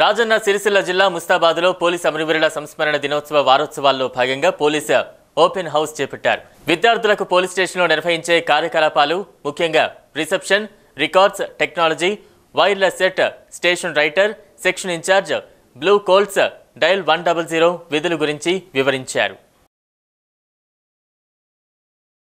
రాజన్న సిరిసిల్ల జిల్లా ముస్తాబాద్లో పోలీస్ అమరవీరుల సంస్మరణ దినోత్సవ వారోత్సవాల్లో భాగంగా పోలీసు ఓపెన్ హౌస్ చేపట్టారు విద్యార్థులకు పోలీస్ స్టేషన్లో నిర్వహించే కార్యకలాపాలు ముఖ్యంగా reception records technology wireless set station writer section in charge blue colts dial one double zero విధుల గురించి వివరించారు